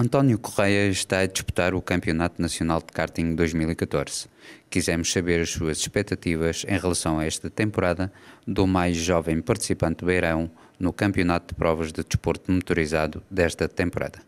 António Correia está a disputar o Campeonato Nacional de Karting 2014. Quisemos saber as suas expectativas em relação a esta temporada do mais jovem participante beirão no Campeonato de Provas de Desporto Motorizado desta temporada.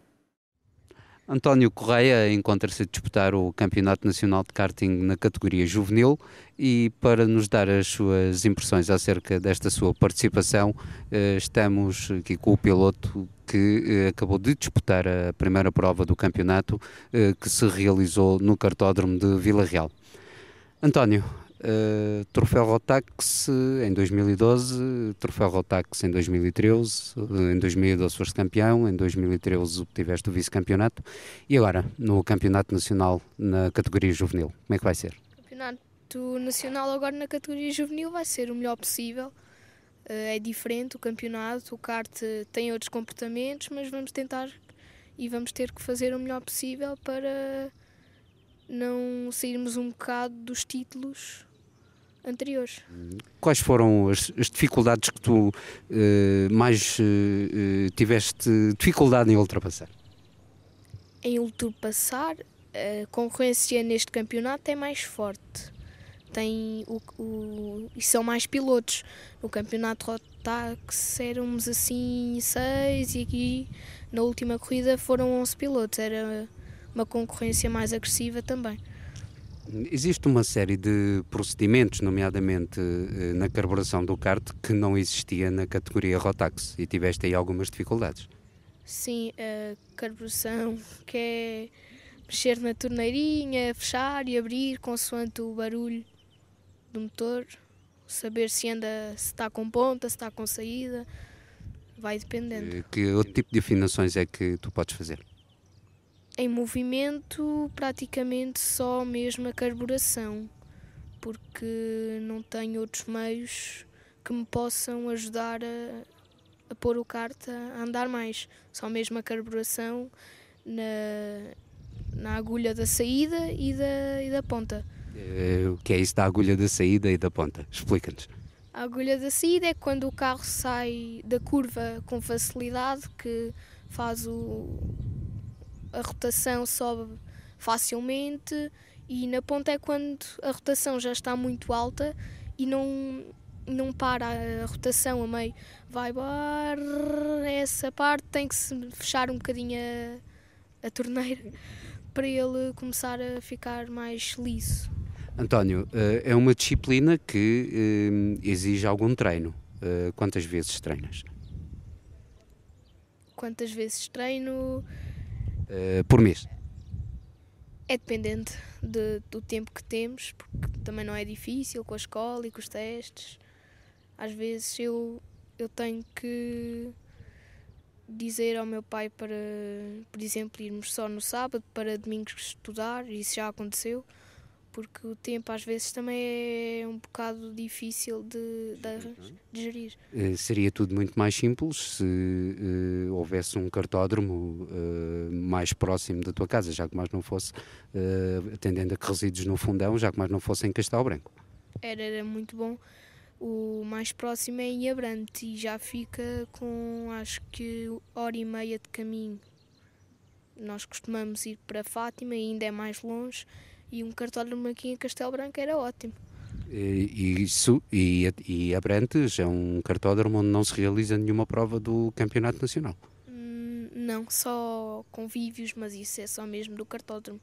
António Correia encontra-se a disputar o Campeonato Nacional de Karting na categoria juvenil e para nos dar as suas impressões acerca desta sua participação, eh, estamos aqui com o piloto que eh, acabou de disputar a primeira prova do campeonato eh, que se realizou no cartódromo de Vila Real. António, eh, eh, troféu Rotax em 2012, Troféu Rotax em 2013, em 2012 foste campeão, em 2013 obtiveste o vice-campeonato e agora no Campeonato Nacional na categoria juvenil, como é que vai ser? Campeonato Nacional agora na categoria juvenil vai ser o melhor possível, eh, é diferente o campeonato, o kart tem outros comportamentos, mas vamos tentar e vamos ter que fazer o melhor possível para não sairmos um bocado dos títulos anteriores. Quais foram as, as dificuldades que tu uh, mais uh, tiveste dificuldade em ultrapassar? Em ultrapassar, a concorrência neste campeonato é mais forte. Tem o, o e são mais pilotos. No campeonato Rotax éramos assim seis e aqui na última corrida foram 11 pilotos. Era uma concorrência mais agressiva também. Existe uma série de procedimentos, nomeadamente eh, na carburação do kart, que não existia na categoria Rotax e tiveste aí algumas dificuldades. Sim, a carburação, que é mexer na torneirinha, fechar e abrir consoante o barulho do motor, saber se anda, se está com ponta, se está com saída, vai dependendo. Eh, que outro tipo de afinações é que tu podes fazer? em movimento praticamente só mesmo a carburação, porque não tenho outros meios que me possam ajudar a, a pôr o kart a andar mais, só mesmo a carburação na, na agulha da saída e da, e da ponta. Uh, o que é isso da agulha da saída e da ponta? Explica-nos. A agulha da saída é quando o carro sai da curva com facilidade, que faz o, a rotação sobe facilmente e na ponta é quando a rotação já está muito alta e não, não para a rotação a meio. Vai bar essa parte tem que se fechar um bocadinho a, a torneira para ele começar a ficar mais liso. António, eh, é uma disciplina que eh, exige algum treino. Eh, quantas vezes treinas? Quantas vezes treino? Eh, por mês? É dependente de, do tempo que temos, porque também não é difícil com a escola e com os testes. Às vezes eu, eu tenho que dizer ao meu pai para, por exemplo, irmos só no sábado para domingos estudar, isso já aconteceu porque o tempo às vezes também é um bocado difícil de, de, de gerir. Uh, seria tudo muito mais simples se uh, houvesse um cartódromo uh, mais próximo da tua casa, já que mais não fosse, atendendo a que resíduos no fundão, já que mais não fosse em Castelo Branco. Era, era muito bom. O mais próximo é em Abrante e já fica com acho que hora e meia de caminho. Nós costumamos ir para Fátima e ainda é mais longe e um cartório aqui em Castelo Branco era ótimo. E, isso, e, e Abrantes é um cartódromo onde não se realiza nenhuma prova do Campeonato Nacional? Hum, não, só convívios, mas isso é só mesmo do cartódromo.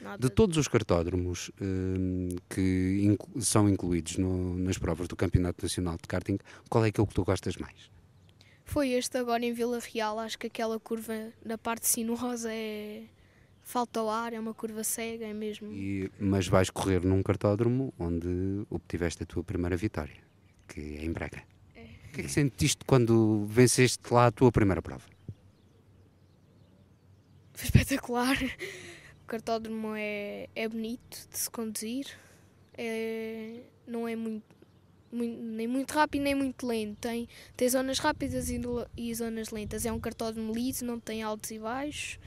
Nada. De todos os cartódromos hum, que inclu são incluídos no, nas provas do Campeonato Nacional de Karting, qual é aquele que tu gostas mais? Foi este agora em Vila Real, acho que aquela curva da parte sinuosa é falta o ar, é uma curva cega, é mesmo. E, mas vais correr num cartódromo onde obtiveste a tua primeira vitória, que é em Braga. É. O que é que sentiste quando venceste lá a tua primeira prova? Foi espetacular. O cartódromo é, é bonito de se conduzir, é, não é muito, muito, nem muito rápido nem muito lento. Tem, tem zonas rápidas e, e zonas lentas. É um cartódromo liso, não tem altos e baixos.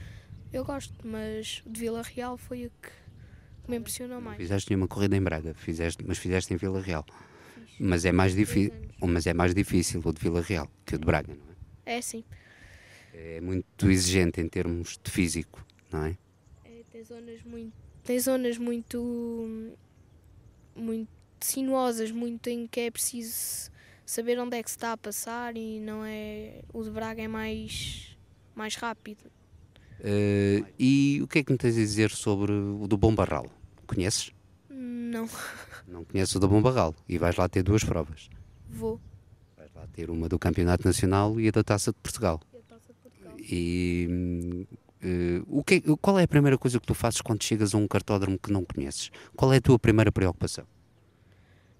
Eu gosto, mas o de Vila Real foi o que me impressionou mais. fizeste nenhuma corrida em Braga, fizeste, mas fizeste em Vila Real. Fiz. Mas é, mais difícil, mas é mais difícil o de Vila Real que o de Braga, não é? É, sim. É muito exigente em termos de físico, não é? é tem, zonas muito, tem zonas muito. muito sinuosas, muito em que é preciso saber onde é que se está a passar e não é. O de Braga é mais. mais rápido. Uh, e o que é que me tens a dizer sobre o do Bom Barral? Conheces? Não. Não conheces o do Bom Barral e vais lá ter duas provas. Vou. Vais lá ter uma do Campeonato Nacional e a da Taça de Portugal. E a Taça de Portugal. E uh, o é que, qual é a primeira coisa que tu fazes quando chegas a um cartódromo que não conheces? Qual é a tua primeira preocupação?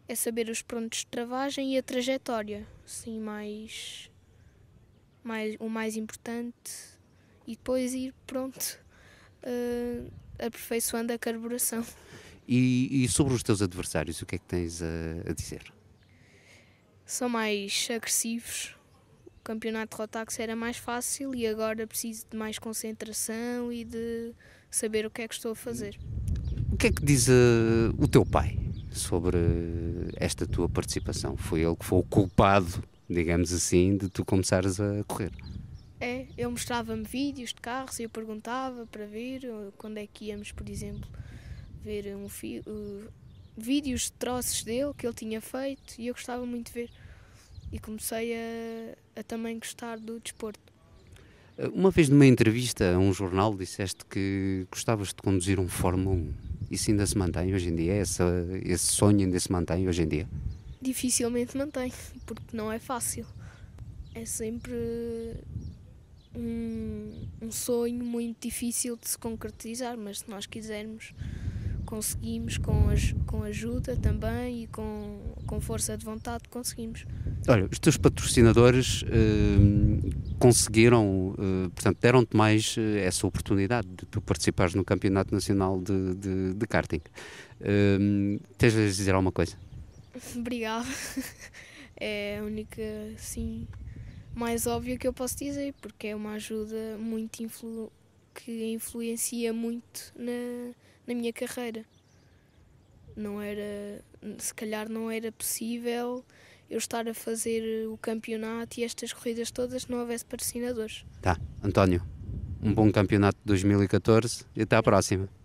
É saber os prontos de travagem e a trajetória. Sim, mais, mais o mais importante e depois ir, pronto, uh, aperfeiçoando a carburação. E, e, sobre os teus adversários, o que é que tens a, a dizer? São mais agressivos. O campeonato de Rotax era mais fácil e agora preciso de mais concentração e de saber o que é que estou a fazer. O que é que diz uh, o teu pai sobre esta tua participação? Foi ele que foi o culpado, digamos assim, de tu começares a correr? É, ele mostrava-me vídeos de carros e eu perguntava para ver eh, quando é que íamos, por exemplo, ver um uh, vídeos de troços dele que ele tinha feito e eu gostava muito de ver. E comecei a, a também gostar do desporto. Eh, uma vez numa entrevista a um jornal disseste que gostavas de conduzir um Fórmula 1. Isso ainda se mantém hoje em dia? esse sonho ainda se mantém hoje em dia? Dificilmente mantém, porque não é fácil. É sempre um, um sonho muito difícil de se concretizar, mas se nós quisermos, conseguimos com, as com ajuda também e com, com força de vontade conseguimos. Olha, os teus patrocinadores eh, conseguiram, eh, portanto, deram-te mais eh, essa oportunidade de tu participares no Campeonato Nacional de, de, de Karting. Uh, tens de dizer alguma coisa? obrigada É a única, sim, mais óbvio que eu posso dizer, porque é uma ajuda muito influ que influencia muito na, na minha carreira. Não era, se calhar não era possível eu estar a fazer o campeonato e estas corridas todas se não houvesse patrocinadores. Tá, António, um bom campeonato de 2014 e até à próxima.